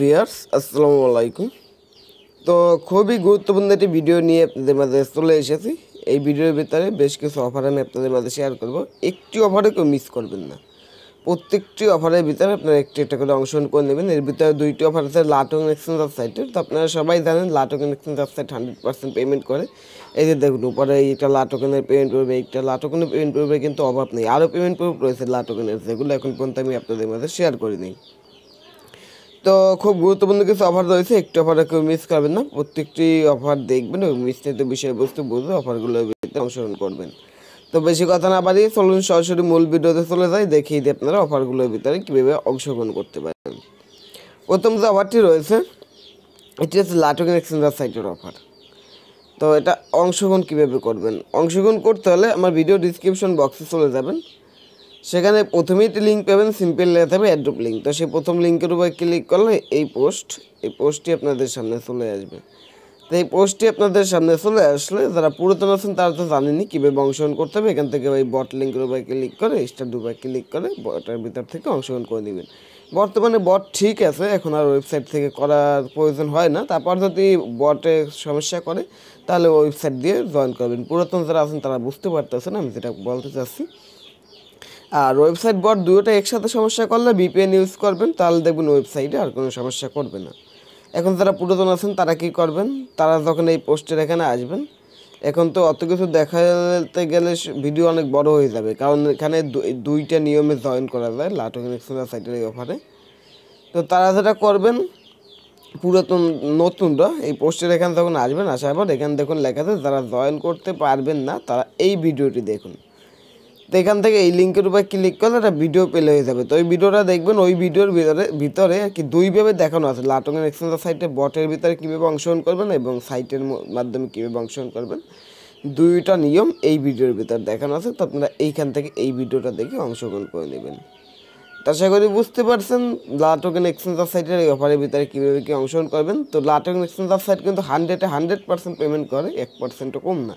viewers আসসালামু আলাইকুম তো খুবই গুরুত্বপূর্ণ একটি ভিডিও নিয়ে আপনাদের মাঝে চলে এসেছি এই ভিডিওর ভিতরে বেশ কিছু অফার আমি আপনাদের মাঝে শেয়ার করব একটি অফারে কেউ মিস করবেন না প্রত্যেকটি অফারের ভিতরে আপনারা একটি একটা করে অংশগ্রহণ করে নেবেন এর ভিতরে দুইটি অফার আছে লাটো কানেকশন ওয়েবসাইটের তো আপনারা সবাই জানেন লাটো connection website hundred percent payment করে এই যে দেখুন উপরে এইটা লাটোকেনের পেমেন্ট করবে একটা লাটোকেনের পেমেন্ট করবে কিন্তু অভাব নেই আরও পেমেন্ট পড়বে রয়েছে লাটোকেনের যেগুলো এখন পর্যন্ত আমি আপনাদের মাঝে শেয়ার করে নিই তো খুব গুরুত্বপূর্ণ কিছু অফার রয়েছে একটু অফার কেউ মিস করবেন না প্রত্যেকটি অফার দেখবেন এবং বিস্তারিত বিষয়বস্তু বুঝবে অফারগুলো অংশগ্রহণ করবেন তো বেশি কথা না পারি চলুন সরাসরি মূল ভিডিওতে চলে যাই দেখিয়ে দিই আপনারা অফারগুলোর ভিতরে কীভাবে অংশগ্রহণ করতে পারেন প্রথম যে অফারটি রয়েছে এটি হচ্ছে লাটকের এক্সচেঞ্জার সাইটের অফার তো এটা অংশগ্রহণ কীভাবে করবেন অংশগ্রহণ করতে হলে আমার ভিডিও ডিসক্রিপশন বক্সে চলে যাবেন সেখানে প্রথমেই একটি লিঙ্ক পাবেন সিম্পল লেখা থাকবে অ্যাড্রপ লিঙ্ক তো সেই প্রথম লিঙ্কের উপরে ক্লিক করলে এই পোস্ট এই পোস্টটি আপনাদের সামনে চলে আসবে তো এই পোস্টটি আপনাদের সামনে চলে আসলে যারা পুরাতন আছেন তারা তো জানেনি কীভাবে অংশগ্রহণ করতে হবে এখান থেকে ওই বট লিঙ্কের উপরে ক্লিক করে স্টার ডুবাই ক্লিক করে বটের ভিতর থেকে অংশগ্রহণ করে দেবেন বর্তমানে বট ঠিক আছে এখন আর ওয়েবসাইট থেকে করার প্রয়োজন হয় না তারপর যদি বটে সমস্যা করে তাহলে ওয়েবসাইট দিয়ে জয়েন করবেন পুরাতন যারা আছেন তারা বুঝতে পারতেছেন আমি যেটা বলতে চাচ্ছি আর ওয়েবসাইট বট দুটোটা একসাথে সমস্যা করলে ভিপিএন ইউজ করবেন তাহলে দেখবেন ওয়েবসাইটে আর কোনো সমস্যা করবে না এখন যারা পুরাতন আছেন তারা কি করবেন তারা যখন এই পোস্টের এখানে আসবেন এখন তো অত কিছু দেখাতে গেলে ভিডিও অনেক বড় হয়ে যাবে কারণ এখানে দুইটা নিয়মে জয়েন করা যায় লাটো কানেকশনের সাইটের এই অফারে তো তারা যেটা করবেন পুরাতন নতুনরা এই পোস্টের এখানে যখন আসবেন আসার পর এখানে দেখুন লেখাতে যারা জয়েন করতে পারবেন না তারা এই ভিডিওটি দেখুন তো এখান থেকে এই লিঙ্কের উপরে ক্লিক করলে একটা ভিডিও পেলে হয়ে যাবে তো ওই ভিডিওটা দেখবেন ওই ভিডিওর ভিতরে ভিতরে আর কি দুইভাবে দেখানো আছে লাটঙ্গের এক্সচেঞ্জার সাইটে বটের ভিতরে কীভাবে অংশগ্রহণ করবেন এবং সাইটের মাধ্যমে কীভাবে অংশগ্রহণ করবেন দুইটা নিয়ম এই ভিডিওর ভিতর দেখানো আছে তো আপনারা এইখান থেকে এই ভিডিওটা দেখে অংশগ্রহণ করে নেবেন আশা করি বুঝতে পারছেন লাটোকেন এক্সচেঞ্জার সাইটের এই অফারের ভিতরে কীভাবে কী অংশগ্রহণ করবেন তো লাটোকেন এক্সচেঞ্জার সাইট কিন্তু হান্ড্রেডে হান্ড্রেড পার্সেন্ট পেমেন্ট করে এক পার্সেন্টও কম না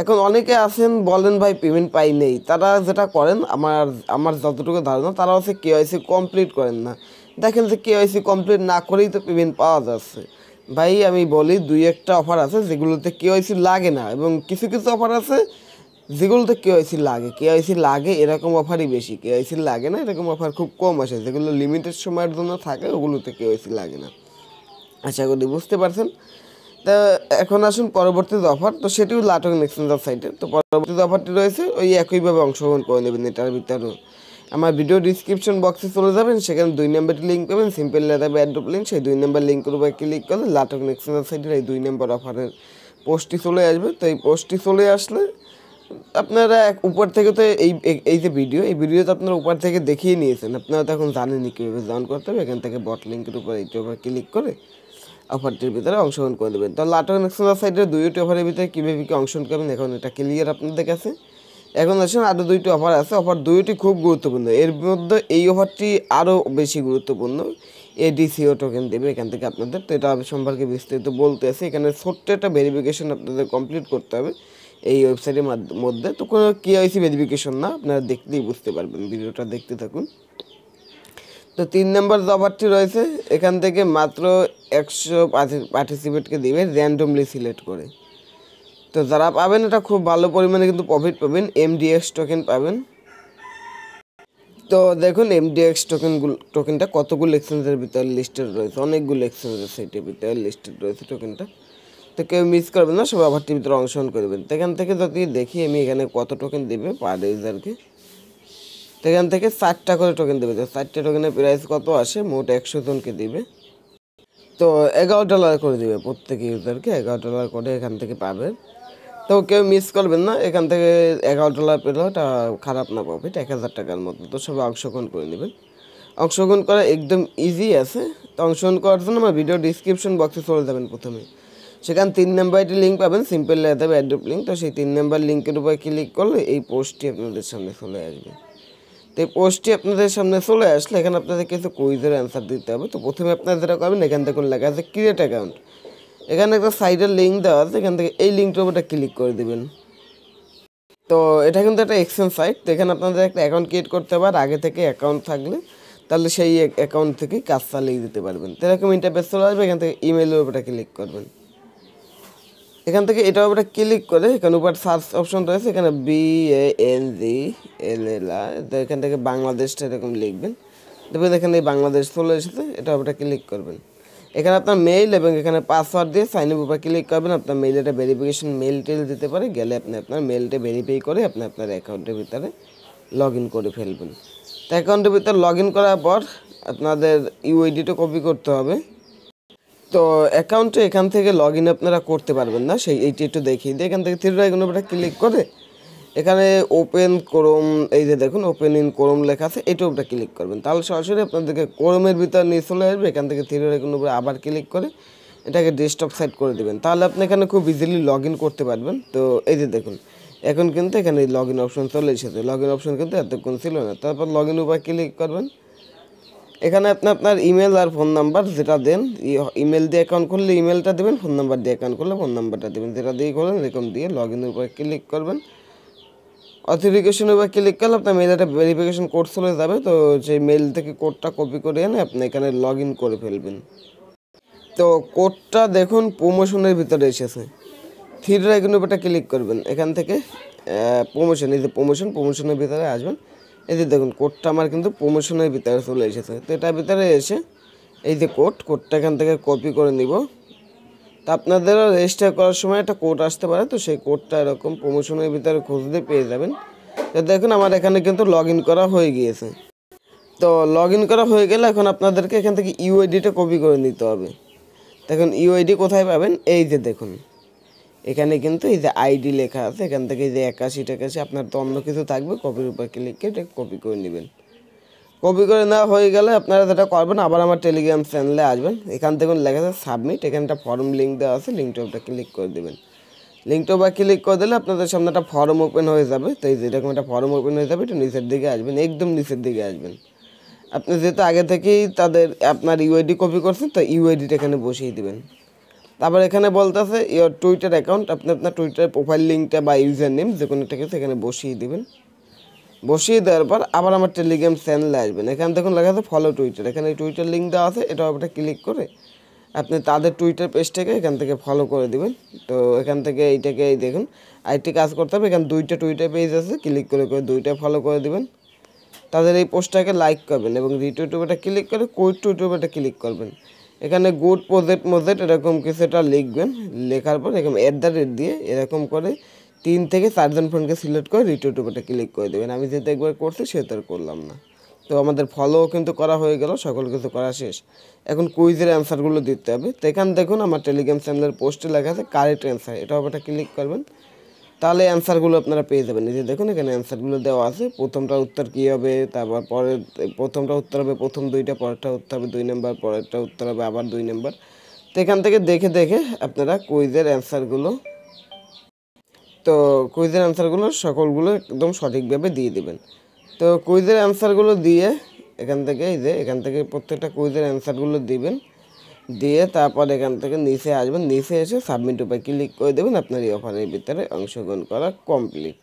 এখন অনেকে আছেন বলেন ভাই পেমেন্ট পাই নেই তারা যেটা করেন আমার আমার যতটুকু ধারণা তারা হচ্ছে কেওয়াইসি কমপ্লিট করেন না দেখেন যে কেওয়াইসি কমপ্লিট না করেই তো পেমেন্ট পাওয়া যাচ্ছে ভাই আমি বলি দুই একটা অফার আছে যেগুলোতে কেওয়াইসি লাগে না এবং কিছু কিছু অফার আছে যেগুলোতে কেওয়াইসি লাগে কেওয়াইসি লাগে এরকম অফারই বেশি কেওয়াইসি লাগে না এরকম অফার খুব কম আসে যেগুলো লিমিটেড সময়ের জন্য থাকে ওগুলোতে কেওয়াইসি লাগে না আশা করি বুঝতে পারছেন তো এখন আসুন পরবর্তী দফার তো সেটিও লাটক নেক্সেঞ্জার সাইটে তো পরবর্তী দফারটি রয়েছে ওই একইভাবে অংশগ্রহণ করে নেবেন এটার ভিতরেও আমার ভিডিও ডিসক্রিপশন বক্সে চলে যাবেন সেখানে দুই নম্বরটি লিঙ্ক পাবেন সিম্পল লেদার অ্যাড্রপ লিঙ্ক সেই দুই নম্বর লিঙ্কের উপরে ক্লিক করলে লাটক নেক্সেঞ্জার সাইটের এই দুই নম্বর অফারের পোস্টটি চলে আসবে তো এই পোস্টটি চলে আসলে আপনারা এক উপর থেকে তো এই এই যে ভিডিও এই ভিডিও তো আপনারা উপর থেকে দেখিয়ে নিয়েছেন আপনারা তো এখন জানেনি কীভাবে জয়েন করতে হবে এখান থেকে বট লিঙ্কের উপর এইটি উপর ক্লিক করে অফারটির ভিতরে অংশগ্রহণ করে দেবেন তো লাটন এক্সেলার সাইডের দুইটি অফারের ভিতরে কীভাবে কী অংশগ্রহণ করবেন এখন এটা ক্লিয়ার আপনাদের কাছে এখন আসেন আরও দুইটি অফার আছে অফার দুইটি খুব গুরুত্বপূর্ণ এর মধ্যে এই অফারটি আরও বেশি গুরুত্বপূর্ণ এডিসিও টোকেন দেবে এখান থেকে আপনাদের তো এটা সম্পর্কে বিস্তারিত বলতে আছে এখানে ছোট্ট একটা ভেরিফিকেশন আপনাদের কমপ্লিট করতে হবে এই ওয়েবসাইটের মধ্যে তো কোনো কেআইসি ভেরিফিকেশন না আপনারা দেখতেই বুঝতে পারবেন ভিডিওটা দেখতে থাকুন তো তিন নম্বর দফারটি রয়েছে এখান থেকে মাত্র একশো পার্টিসিপেটকে দিবে র্যান্ডমলি সিলেক্ট করে তো যারা পাবেন এটা খুব ভালো পরিমাণে কিন্তু প্রফিট পাবেন এমডিএক্স টোকেন পাবেন তো দেখুন এমডিএক্স টোকেনগুলো টোকেনটা কতগুলো এক্সচেঞ্জের ভিতরে লিস্টেড রয়েছে অনেকগুলো এক্সচেঞ্জের সেটির ভিতরে লিস্টেড রয়েছে টোকেনটা তো কেউ মিস করবেন না সব আবার টিভিতে অংশগ্রহণ করবেন তো এখান থেকে যদি দেখি আমি এখানে কত টোকেন দেবে পার ইউজারকে সেখান এখান থেকে চারটা করে টোকেন দেবে চারটে টোকেনের প্রাইস কত আসে মোট একশো জনকে দিবে তো এগারো ডলার করে দিবে প্রত্যেক ইউজারকে এগারো ডলার করে এখান থেকে পাবে তো কেউ মিস করবেন না এখান থেকে এগারো ডলার পেলে ওটা খারাপ না পাবে এক হাজার টাকার মতো তো সবাই অংশগ্রহণ করে নেবেন অংশগ্রহণ করা একদম ইজি আছে তো অংশগ্রহণ করার জন্য আমার ভিডিও ডিসক্রিপশন বক্সে চলে যাবেন প্রথমে সেখানে তিন নাম্বার একটি লিঙ্ক পাবেন সিম্পল লেখা হবে অ্যাড্রপ লিঙ্ক তো সেই তিন নাম্বার লিঙ্কের উপর ক্লিক করলে এই পোস্টটি আপনাদের সামনে চলে আসবে তো এই পোস্টটি আপনাদের সামনে চলে আসলে এখানে আপনাদের কিছু কুইজের অ্যান্সার দিতে হবে তো প্রথমে আপনারা যেটা করবেন এখান থেকে লেখা আছে ক্রিয়েট অ্যাকাউন্ট এখানে একটা সাইডের লিঙ্ক দেওয়া আছে এখান থেকে এই লিঙ্কটার উপরটা ক্লিক করে দেবেন তো এটা কিন্তু একটা এক্সচেঞ্জ সাইট তো এখানে আপনাদের একটা অ্যাকাউন্ট ক্রিয়েট করতে হবে আগে থেকে অ্যাকাউন্ট থাকলে তাহলে সেই অ্যাকাউন্ট থেকে কাজ চালিয়ে দিতে পারবেন তো এরকম ইন্টারপেস চলে আসবে এখান থেকে ইমেলের ওপরটা ক্লিক করবেন এখান থেকে এটা ওপরে ক্লিক করে এখানে উপরে সার্চ অপশন রয়েছে এখানে বি এ এন জি এল এল আর তো এখান থেকে বাংলাদেশটা এরকম লিখবেন দেখবেন এখানে বাংলাদেশ চলে এসেছে এটা ওপরে ক্লিক করবেন এখানে আপনার মেইল এবং এখানে পাসওয়ার্ড দিয়ে সাইন আপ উপরে ক্লিক করবেন আপনার মেইল এটা ভেরিফিকেশন মেল টেল দিতে পারে গেলে আপনি আপনার মেলটা ভেরিফাই করে আপনি আপনার অ্যাকাউন্টের ভিতরে লগ ইন করে ফেলবেন তো অ্যাকাউন্টের ভিতরে লগ ইন করার পর আপনাদের ইউআইডিটা কপি করতে হবে তো অ্যাকাউন্টে এখান থেকে লগ ইন আপনারা করতে পারবেন না সেই এইটি একটু দেখিয়ে দিয়ে এখান থেকে থ্রি আইকনের উপরে ক্লিক করে এখানে ওপেন ক্রোম এই যে দেখুন ওপেন ইন ক্রোম লেখা আছে এটা ওপরে ক্লিক করবেন তাহলে সরাসরি আপনাদেরকে ক্রোমের ভিতর নিয়ে চলে আসবে এখান থেকে থ্রি আইকনের উপরে আবার ক্লিক করে এটাকে ডেস্কটপ সাইড করে দেবেন তাহলে আপনি এখানে খুব ইজিলি লগ করতে পারবেন তো এই যে দেখুন এখন কিন্তু এখানে লগ ইন অপশন চলে এসেছে লগ ইন অপশন কিন্তু এতক্ষণ ছিল না তারপর লগ ইন উপর ক্লিক করবেন এখানে আপনি আপনার ইমেল আর ফোন নাম্বার যেটা দেন ইমেল দিয়ে অ্যাকাউন্ট করলে ইমেলটা দেবেন ফোন নাম্বার দিয়ে অ্যাকাউন্ট করলে ফোন নাম্বারটা দেবেন যেটা দিয়ে করেন এরকম দিয়ে লগ ইনের উপরে ক্লিক করবেন অথেন্টিকেশনের উপরে ক্লিক করলে আপনার মেল একটা ভেরিফিকেশন কোড চলে যাবে তো সেই মেল থেকে কোডটা কপি করে এনে আপনি এখানে লগ ইন করে ফেলবেন তো কোডটা দেখুন প্রমোশনের ভিতরে এসেছে থ্রি ড্রাইগুনের উপরটা ক্লিক করবেন এখান থেকে প্রমোশন এই যে প্রমোশন প্রমোশনের ভিতরে আসবেন এই যে দেখুন কোডটা আমার কিন্তু প্রমোশনের ভিতরে চলে এসেছে তো এটার ভিতরে এসে এই যে কোড কোডটা এখান থেকে কপি করে নিব তো আপনাদেরও রেজিস্টার করার সময় একটা কোড আসতে পারে তো সেই কোডটা এরকম প্রমোশনের ভিতরে খুঁজতে পেয়ে যাবেন তো দেখুন আমার এখানে কিন্তু লগ করা হয়ে গিয়েছে তো লগ করা হয়ে গেলে এখন আপনাদেরকে এখান থেকে ইউআইডিটা কপি করে নিতে হবে দেখুন ইউআইডি কোথায় পাবেন এই যে দেখুন এখানে কিন্তু এই যে আইডি লেখা আছে এখান থেকে এই যে একাশি টাকাশি আপনার তো অন্য কিছু থাকবে কপির উপর ক্লিক করে কপি করে নেবেন কপি করে নেওয়া হয়ে গেলে আপনারা যেটা করবেন আবার আমার টেলিগ্রাম চ্যানেলে আসবেন এখান থেকে লেখা আছে সাবমিট এখানটা ফর্ম লিঙ্ক দেওয়া আছে লিঙ্কটা ওটা ক্লিক করে দেবেন লিঙ্কটা বা ক্লিক করে দিলে আপনাদের সামনে একটা ফর্ম ওপেন হয়ে যাবে তো এই যেরকম একটা ফর্ম ওপেন হয়ে যাবে এটা নিচের দিকে আসবেন একদম নিচের দিকে আসবেন আপনি যেহেতু আগে থেকেই তাদের আপনার ইউআইডি কপি করছেন তো ইউআইডিটা এখানে বসিয়ে দেবেন তারপর এখানে বলতেছে ইয়ার টুইটার অ্যাকাউন্ট আপনি আপনার টুইটার প্রোফাইল লিঙ্কটা বা ইউজার নেম যে কোনো একটা সেখানে বসিয়ে দেবেন বসিয়ে দেওয়ার পর আবার আমার টেলিগ্রাম চ্যানেলে আসবেন এখানে দেখুন লেখা আছে ফলো টুইটার এখানে টুইটার লিঙ্ক দেওয়া আছে এটা ওটা ক্লিক করে আপনি তাদের টুইটার পেজটাকে এখান থেকে ফলো করে দেবেন তো এখান থেকে এইটাকে এই দেখুন আরেকটি কাজ করতে হবে এখানে দুইটা টুইটার পেজ আছে ক্লিক করে করে দুইটা ফলো করে দেবেন তাদের এই পোস্টটাকে লাইক করবেন এবং রিটুইটুবেটা ক্লিক করে কুইট টুইটুবেটা ক্লিক করবেন এখানে গুড প্রজেক্ট মজেট এরকম কিছু এটা লিখবেন লেখার পর এরকম অ্যাট দ্য রেট দিয়ে এরকম করে তিন থেকে চারজন ফ্রেন্ডকে সিলেক্ট করে রিটুট উপরে ক্লিক করে দেবেন আমি যেহেতু একবার করছি সেহেতু আর করলাম না তো আমাদের ফলোও কিন্তু করা হয়ে গেল সকল কিছু করা শেষ এখন কুইজের অ্যান্সারগুলো দিতে হবে তো এখানে দেখুন আমার টেলিগ্রাম চ্যানেলের পোস্টে লেখা আছে কারেক্ট অ্যান্সার এটা ওপরটা ক্লিক করবেন তাহলে অ্যান্সারগুলো আপনারা পেয়ে যাবেন এই যে দেখুন এখানে অ্যান্সারগুলো দেওয়া আছে প্রথমটা উত্তর কী হবে তারপর পরের প্রথমটা উত্তর হবে প্রথম দুইটা পরেরটা উত্তর হবে দুই নম্বর পরেরটা উত্তর হবে আবার দুই নম্বর তো এখান থেকে দেখে দেখে আপনারা কুইজের অ্যান্সারগুলো তো কুইজের অ্যান্সারগুলো সকলগুলো একদম সঠিকভাবে দিয়ে দেবেন তো কুইজের অ্যান্সারগুলো দিয়ে এখান থেকে এই যে এখান থেকে প্রত্যেকটা কুইজের অ্যান্সারগুলো দিবেন দিয়ে তারপর এখান থেকে নিচে আসবেন নিচে এসে সাবমিট উপায় ক্লিক করে দেবেন আপনার এই অফারের ভিতরে অংশগ্রহণ করা কমপ্লিট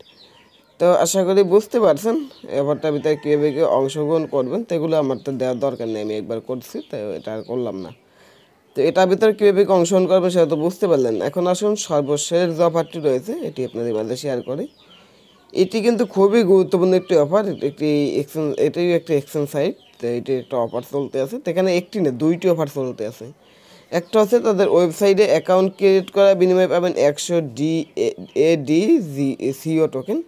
তো আশা করি বুঝতে পারছেন অফারটার ভিতরে কীভাবে কেউ অংশগ্রহণ করবেন তেগুলো আমার তো দেওয়ার দরকার নেই আমি একবার করছি তো এটা আর করলাম না তো এটার ভিতরে কীভাবে অংশগ্রহণ করবেন সেটা তো বুঝতে পারলেন এখন আসুন সর্বশেষ যে অফারটি রয়েছে এটি আপনাদের মাঝে শেয়ার করি এটি কিন্তু খুবই গুরুত্বপূর্ণ একটি অফার একটি এক্সচেঞ্জ এটাই একটি এক্সচেঞ্জ সাইট তো এটি একটা অফার চলতে আছে সেখানে একটি না দুইটি অফার চলতে আছে একটা আছে তাদের ওয়েবসাইটে অ্যাকাউন্ট ক্রিয়েট করার বিনিময়ে পাবেন একশো ডি এ ডি জি সিও টোকেন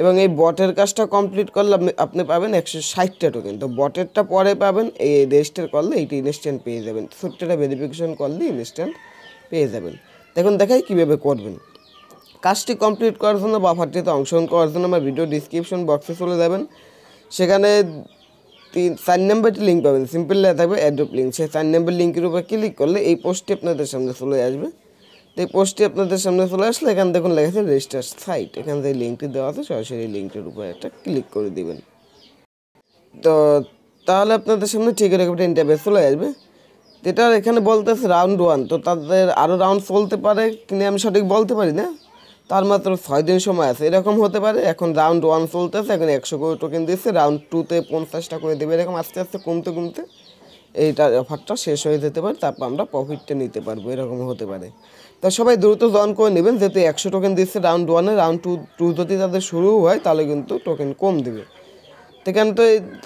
এবং এই বটের কাজটা কমপ্লিট করলে আপনি আপনি পাবেন একশো ষাটটা টোকেন তো বটেরটা পরে পাবেন এই রেজিস্টার করলে এইটি ইনস্ট্যান্ট পেয়ে যাবেন ছোট্টটা ভেরিফিকেশন করলে ইনস্ট্যান্ট পেয়ে যাবেন এখন দেখাই কীভাবে করবেন কাজটি কমপ্লিট করার জন্য বা ফার্টিতে অংশগ্রহণ করার জন্য আমার ভিডিও ডিসক্রিপশন বক্সে চলে যাবেন সেখানে তিন চার নম্বরটি লিঙ্ক পাবেন সিম্পল লেখা থাকবে অ্যাড্রপ লিঙ্ক সেই চার নাম্বার লিঙ্কের উপর ক্লিক করলে এই পোস্টটি আপনাদের সামনে চলে আসবে তো এই পোস্টটি আপনাদের সামনে চলে আসলে এখান দেখুন লেখা আছে রেজিস্টার সাইট এখান থেকে লিঙ্কটি দেওয়া আছে সরাসরি লিঙ্কটির উপর একটা ক্লিক করে দেবেন তো তাহলে আপনাদের সামনে ঠিক এরকম একটা ইন্টারভিউ চলে আসবে এটা এখানে বলতে আছে রাউন্ড ওয়ান তো তাদের আরও রাউন্ড চলতে পারে কিনে আমি সঠিক বলতে পারি না তার মাত্র ছয় দিন সময় আছে এরকম হতে পারে এখন রাউন্ড ওয়ান চলতেছে এখন একশো করে টোকেন দিচ্ছে রাউন্ড টুতে পঞ্চাশটা করে দেবে এরকম আস্তে আস্তে কমতে কমতে এইটার অফারটা শেষ হয়ে যেতে পারে তারপর আমরা প্রফিটটা নিতে পারবো এরকম হতে পারে তা সবাই দ্রুত জয়েন করে নেবেন যেহেতু একশো টোকেন দিচ্ছে রাউন্ড ওয়ানে রাউন্ড টু টু যদি তাদের শুরু হয় তাহলে কিন্তু টোকেন কম দেবে সেখানে তো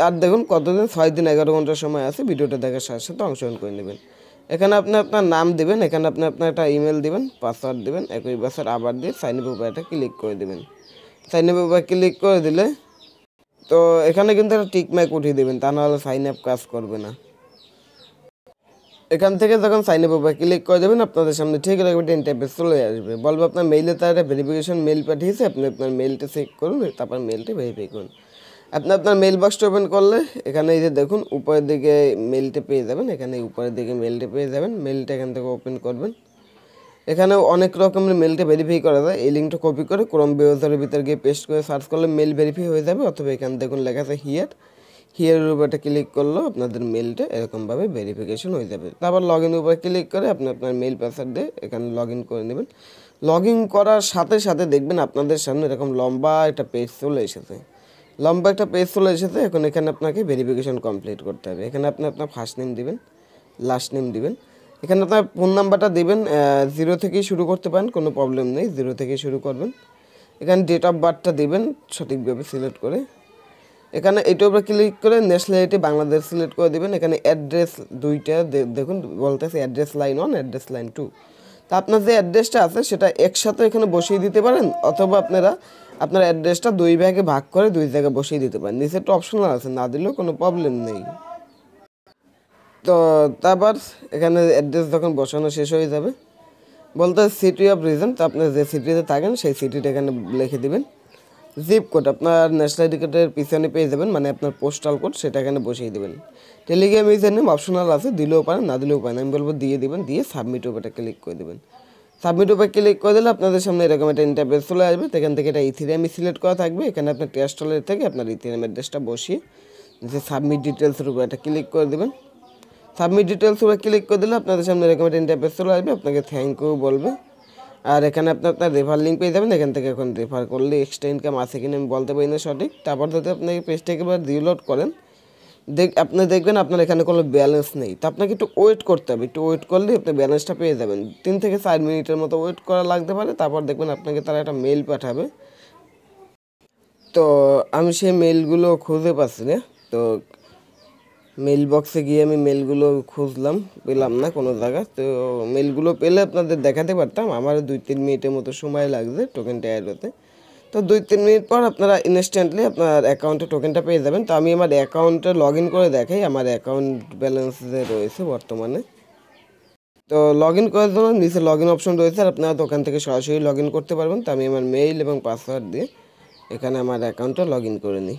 আর দেখুন কতদিন ছয় দিন এগারো ঘন্টার সময় আছে ভিডিওটা দেখার সাথে সাথে অংশগ্রহণ করে নেবেন এখানে আপনি আপনার নাম দেবেন এখানে আপনি আপনার একটা ইমেল দিবেন পাসওয়ার্ড দিবেন একই পাসওয়ার্ড আবার দিয়ে সাইন আপ উপায়টা ক্লিক করে দিবেন সাইন আপ উপায় ক্লিক করে দিলে তো এখানে কিন্তু একটা টিকম্যাক উঠিয়ে দেবেন তা নাহলে সাইন আপ কাজ করবে না এখান থেকে যখন সাইন আপ উপায় ক্লিক করে দেবেন আপনাদের সামনে ঠিক রাখবে টেন টাইপে চলে আসবে বলবো আপনার মেইলে তার ভেরিফিকেশন মেল পাঠিয়েছে আপনি আপনার মেলটা চেক করুন তারপর মেলটা ভেরিফাই করুন আপনি আপনার মেল বক্সটা ওপেন করলে এখানে এই যে দেখুন উপরের দিকে মেলটা পেয়ে যাবেন এখানে উপরের দিকে মেলটা পেয়ে যাবেন মেলটা এখান থেকে ওপেন করবেন এখানে অনেক রকমের মেলটা ভেরিফাই করা যায় এই লিঙ্কটা কপি করে ক্রম ব্রাউজারের ভিতরে গিয়ে পেস্ট করে সার্চ করলে মেল ভেরিফাই হয়ে যাবে অথবা এখানে দেখুন লেখা আছে হিয়ার হিয়ারের উপরটা ক্লিক করলেও আপনাদের মেলটা এরকমভাবে ভেরিফিকেশন হয়ে যাবে তারপর লগ ইন উপরে ক্লিক করে আপনি আপনার মেল পাসওয়ার্ড দিয়ে এখানে লগ ইন করে নেবেন লগ ইন করার সাথে সাথে দেখবেন আপনাদের সামনে এরকম লম্বা একটা পেজ চলে এসেছে লম্বা একটা পেজ চলে এসেছে এখন এখানে আপনাকে ভেরিফিকেশন কমপ্লিট করতে হবে এখানে আপনি আপনার ফার্স্ট নেম দিবেন লাস্ট নেম দিবেন এখানে আপনার ফোন নাম্বারটা দেবেন জিরো থেকে শুরু করতে পারেন কোনো প্রবলেম নেই জিরো থেকে শুরু করবেন এখানে ডেট অফ বার্থটা দেবেন সঠিকভাবে সিলেক্ট করে এখানে এটার উপরে ক্লিক করে ন্যাশনালিটি বাংলাদেশ সিলেক্ট করে দেবেন এখানে অ্যাড্রেস দুইটা দেখুন বলতেছে address line one address line two তা আপনার যে অ্যাড্রেসটা আছে সেটা একসাথে এখানে বসিয়ে দিতে পারেন অথবা আপনারা আপনার অ্যাড্রেসটা দুই ভাগে ভাগ করে দুই জায়গায় বসিয়ে দিতে পারেন নিচে একটা অপশনাল আছে না দিলেও কোনো প্রবলেম নেই তো তারপর এখানে অ্যাড্রেস যখন বসানো শেষ হয়ে যাবে বলতে সিটি অফ রিজন তো আপনার যে সিটিতে থাকেন সেই সিটিটা এখানে লিখে দেবেন জিপ কোড আপনার ন্যাশনাল টিকেটের পিছনে পেয়ে যাবেন মানে আপনার পোস্টাল কোড সেটা এখানে বসিয়ে দেবেন টেলিগ্রাম এই নেম অপশনাল আছে দিলেও পারেন না দিলেও পারেন আমি বলবো দিয়ে দেবেন দিয়ে সাবমিট উপরটা ক্লিক করে দেবেন সাবমিট উপরে ক্লিক করে দিলে আপনাদের সামনে এরকম একটা ইন্টারফেস চলে আসবে এখান থেকে এটা ইথিরিয়ামই সিলেক্ট করা থাকবে এখানে আপনার টেস্টলের থেকে আপনার ইথিরিয়াম e অ্যাড্রেসটা বসিয়ে যে সাবমিট ডিটেলসের উপরে একটা ক্লিক করে দেবেন সাবমিট ডিটেলস উপরে ক্লিক করে দিলে আপনাদের সামনে এরকম একটা ইন্টারফেস চলে আসবে আপনাকে থ্যাংক ইউ বলবে আর এখানে আপনি আপনার রেফার লিঙ্ক পেয়ে যাবেন এখান থেকে এখন রেফার করলে এক্সট্রা ইনকাম আছে কিনা আমি বলতে পারি না সঠিক তারপর যদি আপনাকে পেজটাকে একবার রিলোড করেন দেখ আপনি দেখবেন আপনার এখানে কোনো ব্যালেন্স নেই তো আপনাকে একটু ওয়েট করতে হবে একটু ওয়েট করলে আপনি ব্যালেন্সটা পেয়ে যাবেন তিন থেকে চার মিনিটের মতো ওয়েট করা লাগতে পারে তারপর দেখবেন আপনাকে তারা একটা মেল পাঠাবে তো আমি সেই মেলগুলো খুঁজে পাচ্ছি না তো মেল বক্সে গিয়ে আমি মেলগুলো খুঁজলাম পেলাম না কোনো জায়গা তো মেলগুলো পেলে আপনাদের দেখাতে পারতাম আমার দুই তিন মিনিটের মতো সময় লাগছে টোকেনটা অ্যাড হতে তো দুই তিন মিনিট পর আপনারা ইনস্ট্যান্টলি আপনার অ্যাকাউন্টে টোকেনটা পেয়ে যাবেন তো আমি আমার অ্যাকাউন্টে লগ করে দেখাই আমার অ্যাকাউন্ট ব্যালেন্স রয়েছে বর্তমানে তো লগ ইন করার জন্য নিচে লগ ইন অপশন রয়েছে আর আপনারা দোকান থেকে সরাসরি লগ ইন করতে পারবেন তো আমি আমার মেইল এবং পাসওয়ার্ড দিয়ে এখানে আমার অ্যাকাউন্টটা লগ ইন করে নিই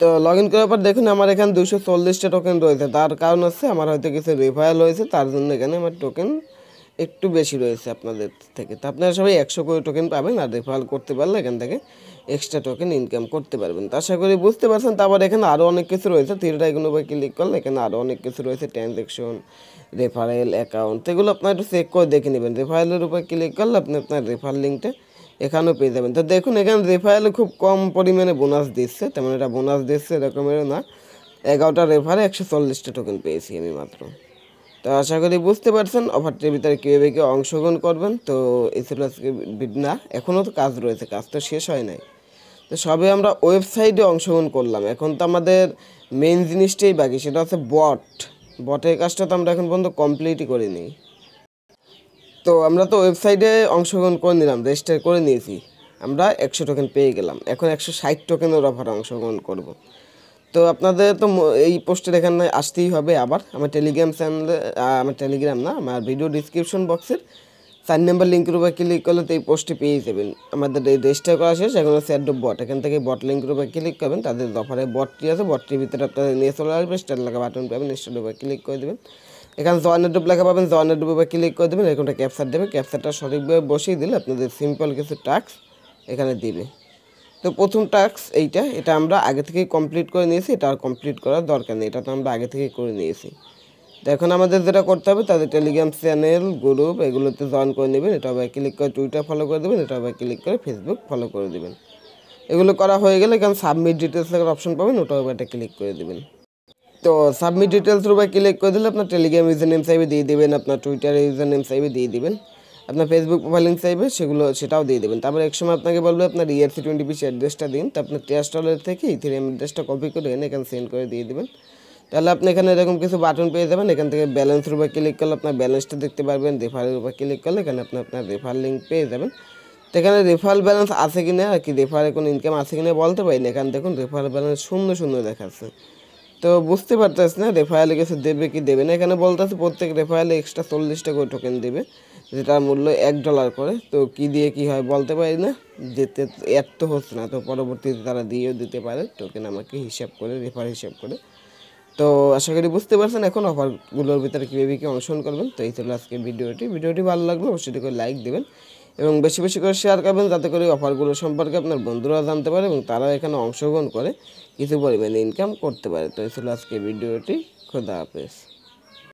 তো লগ ইন করার পর দেখুন আমার এখানে দুশো চল্লিশটা টোকেন রয়েছে তার কারণ হচ্ছে আমার হয়তো কিছু রিফায়াল হয়েছে তার জন্য এখানে আমার টোকেন একটু বেশি রয়েছে আপনাদের থেকে তো আপনারা সবাই একশো করে টোকেন পাবেন আর রেফারাল করতে পারলে এখান থেকে এক্সট্রা টোকেন ইনকাম করতে পারবেন তো আশা করি বুঝতে পারছেন তারপর এখানে আরও অনেক কিছু রয়েছে থিরোটা এগুলো উপরে ক্লিক করলে এখানে আরও অনেক কিছু রয়েছে ট্রানজ্যাকশন রেফারেল অ্যাকাউন্ট এগুলো আপনার একটু চেক করে দেখে নেবেন রেফারেলের উপর ক্লিক করলে আপনি আপনার রেফার লিঙ্কটা এখানেও পেয়ে যাবেন তো দেখুন এখানে রেফারেল খুব কম পরিমাণে বোনাস দিচ্ছে তেমন এটা বোনাস দিচ্ছে এরকমেরও না এগারোটা রেফারে একশো চল্লিশটা টোকেন পেয়েছি আমি মাত্র তো আশা করি বুঝতে পারছেন অফারটির ভিতরে কীভাবে কেউ অংশগ্রহণ করবেন তো এই ছিল না এখনও তো কাজ রয়েছে কাজ তো শেষ হয় নাই তো সবে আমরা ওয়েবসাইটে অংশগ্রহণ করলাম এখন তো আমাদের মেন জিনিসটাই বাকি সেটা হচ্ছে বট বটের কাজটা তো আমরা এখন পর্যন্ত কমপ্লিটই করিনি তো আমরা তো ওয়েবসাইটে অংশগ্রহণ করে নিলাম রেজিস্টার করে নিয়েছি আমরা একশো টোকেন পেয়ে গেলাম এখন একশো ষাট টোকেনের অফারে অংশগ্রহণ করব তো আপনাদের তো এই পোস্টের এখানে আসতেই হবে আবার আমার টেলিগ্রাম চ্যানেলে আমার টেলিগ্রাম না আমার ভিডিও ডিসক্রিপশন বক্সের চার নাম্বার লিঙ্কের উপর ক্লিক করলে তো এই পোস্টটি পেয়ে যাবেন আমাদের এই রেজিস্টার করা শেষ এখন হচ্ছে অ্যাডো বট এখান থেকে বট লিঙ্কের উপর ক্লিক করবেন তাদের দফারে বটটি আছে বটটির ভিতরে আপনাদের নিয়ে চলে আসবে স্টার লেখা বাটন পাবেন স্টার উপর ক্লিক করে দেবেন এখানে জয়েন ডুব লেখা পাবেন জয়েনের ডুব উপর ক্লিক করে দেবেন এরকমটা ক্যাপচার দেবে ক্যাপচারটা সঠিকভাবে বসিয়ে দিলে আপনাদের সিম্পল কিছু টাস্ক এখানে দিবে তো প্রথম টাস্ক এইটা এটা আমরা আগে থেকেই কমপ্লিট করে নিয়েছি এটা আর কমপ্লিট করার দরকার নেই এটা তো আমরা আগে থেকেই করে নিয়েছি তো এখন আমাদের যেটা করতে হবে তাদের টেলিগ্রাম চ্যানেল গ্রুপ এগুলোতে জয়েন করে নেবেন এটা আবার ক্লিক করে টুইটার ফলো করে দেবেন এটা আবার ক্লিক করে ফেসবুক ফলো করে দেবেন এগুলো করা হয়ে গেলে এখানে সাবমিট ডিটেলস লেখার অপশন পাবেন ওটাও উপর এটা ক্লিক করে দেবেন তো সাবমিট ডিটেলসের উপর ক্লিক করে দিলে আপনার টেলিগ্রাম ইউজার নেম সাইবে দিয়ে দেবেন আপনার টুইটার ইউজার নেম সাইবে দিয়ে দেবেন আপনার ফেসবুক প্রোফাইল লিঙ্ক চাইবে সেগুলো সেটাও দিয়ে দেবেন তারপরে এক সময় আপনাকে বলবে আপনার ইয়ারসি টোয়েন্টি পিসি অ্যাড্রেসটা দিন তো আপনার টেস্টলের থেকে ইথেরিয়াম অ্যাড্রেসটা কপি করে এনে এখানে সেন্ড করে দিয়ে দেবেন তাহলে আপনি এখানে এরকম কিছু বাটন পেয়ে যাবেন এখান থেকে ব্যালেন্সের উপর ক্লিক করলে আপনার ব্যালেন্সটা দেখতে পারবেন রেফারের উপর ক্লিক করলে এখানে আপনি আপনার রেফার লিঙ্ক পেয়ে যাবেন তো এখানে রেফারেল ব্যালেন্স আছে কি না আর কি রেফারে কোনো ইনকাম আছে কি না বলতে পারি না এখানে দেখুন রেফারেল ব্যালেন্স শূন্য শূন্য দেখাচ্ছে তো বুঝতে পারতেছ না রেফায়ালে কিছু দেবে কি দেবে না এখানে বলতেছে প্রত্যেক রেফায়ালে এক্সট্রা চল্লিশটা করে টোকেন দেবে যেটার মূল্য এক ডলার করে তো কি দিয়ে কি হয় বলতে পারি না যেতে এত তো হচ্ছে না তো পরবর্তীতে তারা দিয়েও দিতে পারে টোকেন আমাকে হিসাব করে রেফার হিসাব করে তো আশা করি বুঝতে পারছেন এখন অফারগুলোর ভিতরে কীভাবে কি অংশগ্রহণ করবেন তো এই ছিল আজকে ভিডিওটি ভিডিওটি ভালো লাগলে অবশ্যই করে লাইক দেবেন এবং বেশি বেশি করে শেয়ার করবেন যাতে করে অফারগুলো সম্পর্কে আপনার বন্ধুরা জানতে পারে এবং তারা এখানে অংশগ্রহণ করে কিছু পরিমাণে ইনকাম করতে পারে তো এই ছিল আজকে ভিডিওটি খোদা হাফেজ